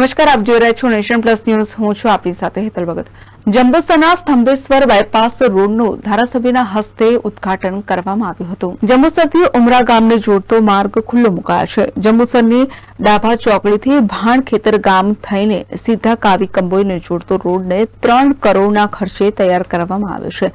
નમસ્કાર આપ જોઈ રહ્યા છો નેશન પ્લસ ન્યૂઝ હું છું આપની સાથે હેતલ ભગત જંબુસરના સ્તંભેશ્વર બાયપાસ રોડનું ધારાસભ્યના હસ્તે ઉદઘાટન કરવામાં આવ્યું હતું જંબુસરથી ઉમરા ગામને જોડતો માર્ગ ખુલ્લો મુકાયો છે જંબુસરની ડાભા ચોકડીથી ભાણ ખેતર ગામ થઈને સીધા કાવી કંબોઈને જોડતો રોડને ત્રણ કરોડના ખર્ચે તૈયાર કરવામાં આવ્યો છે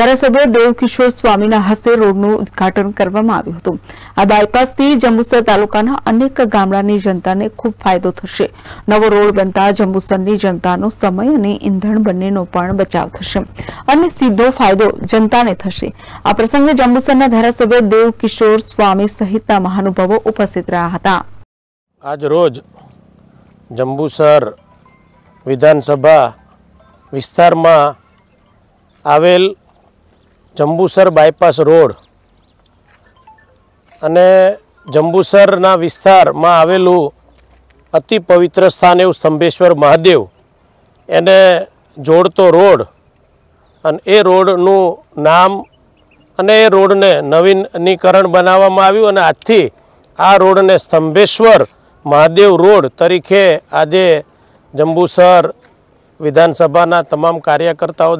ધારાસભ્ય દેવકિશોર સ્વામીના હસ્તે રોડનું ઉદઘાટન કરવામાં આવ્યું હતું આ બાયપાસથી જંબુસર તાલુકાના અનેક ગામડાની જનતાને ખૂબ ફાયદો થશે નવો રોડ બનતા જંબુસરની જનતાનો સમય અને ઈંધણ બંનેનો પણ બચાવ થશે અને સીધો ફાયદો જનતાને થશે આ પ્રસંગે જંબુસરના ધારાસભ્ય દેવકિશોર સ્વામી સહિતના મહાનુભાવો ઉપસ્થિત રહ્યા હતા આજ રોજ જંબુસર વિધાનસભા વિસ્તારમાં આવેલ જંબુસર બાયપાસ રોડ અને જંબુસરના વિસ્તારમાં આવેલું અતિ પવિત્ર સ્થાન એવું સ્તંભેશ્વર મહાદેવ એને જોડતો રોડ અને એ રોડનું નામ અને એ રોડને નવીનીકરણ બનાવવામાં આવ્યું અને આજથી આ રોડને સ્તંભેશ્વર મહાદેવ રોડ તરીકે આજે જંબુસર વિધાનસભાના તમામ કાર્યકર્તાઓ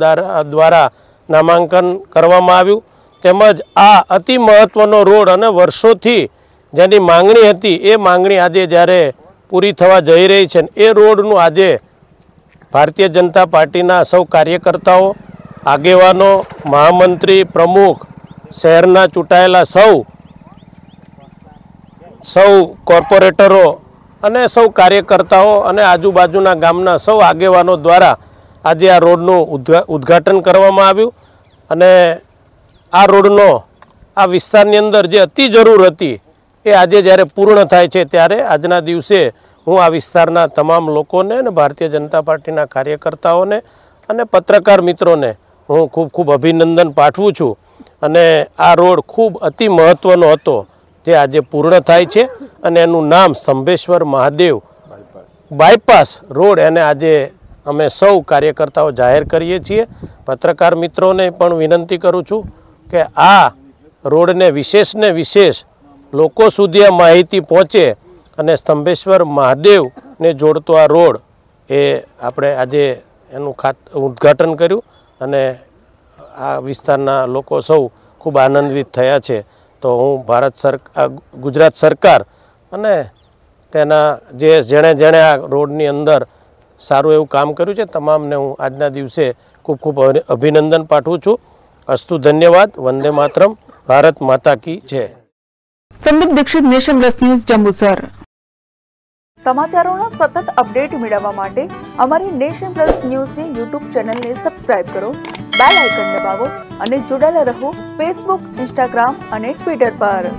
દ્વારા નામાંકન કરવામાં આવ્યું તેમજ આ અતિ મહત્ત્વનો રોડ અને વર્ષોથી જેની માંગણી હતી એ માંગણી આજે જ્યારે પૂરી થવા જઈ રહી છે એ રોડનું આજે ભારતીય જનતા પાર્ટીના સૌ કાર્યકર્તાઓ આગેવાનો મહામંત્રી પ્રમુખ શહેરના ચૂંટાયેલા સૌ સૌ કોર્પોરેટરો અને સૌ કાર્યકર્તાઓ અને આજુબાજુના ગામના સૌ આગેવાનો દ્વારા આજે આ રોડનું ઉદ્ઘાટન કરવામાં આવ્યું અને આ રોડનો આ વિસ્તારની અંદર જે અતિ જરૂર હતી એ આજે જ્યારે પૂર્ણ થાય છે ત્યારે આજના દિવસે હું આ વિસ્તારના તમામ લોકોને અને ભારતીય જનતા પાર્ટીના કાર્યકર્તાઓને અને પત્રકાર મિત્રોને હું ખૂબ ખૂબ અભિનંદન પાઠવું છું અને આ રોડ ખૂબ અતિ મહત્ત્વનો હતો તે આજે પૂર્ણ થાય છે અને એનું નામ સ્તંભેશ્વર મહાદેવ બાયપાસ રોડ એને આજે અમે સૌ કાર્યકર્તાઓ જાહેર કરીએ છીએ પત્રકાર મિત્રોને પણ વિનંતી કરું છું કે આ રોડને વિશેષને વિશેષ લોકો સુધી આ માહિતી પહોંચે અને સ્તંભેશ્વર મહાદેવને જોડતો આ રોડ એ આપણે આજે એનું ખાત ઉદ્ઘાટન કર્યું અને આ વિસ્તારના લોકો સૌ ખૂબ આનંદિત થયા છે તો હું ભારત સરકાર ગુજરાત સરકાર અને તેના જે જેણે જેણે આ રોડની અંદર સારું એવું કામ કર્યું છે તમામને હું આજના દિવસે ખૂબ ખૂબ અભિનંદન પાઠવું છું અસ્તુ ધન્યવાદ વંદે માતરમ ભારત માતા કી જય Sandeep Dikshit nation plus news Jambusar સમાચારોના સતત અપડેટ મેળવવા માટે અમારી નેશન પ્લસ ન્યૂઝની યુટ્યુબ ચેનલને સબસ્ક્રાઇબ કરો બેલ આઇકન દબાવો અને જોડાયેલા રહો ફેસબુક ઇન્સ્ટાગ્રામ અને ટ્વિટર પર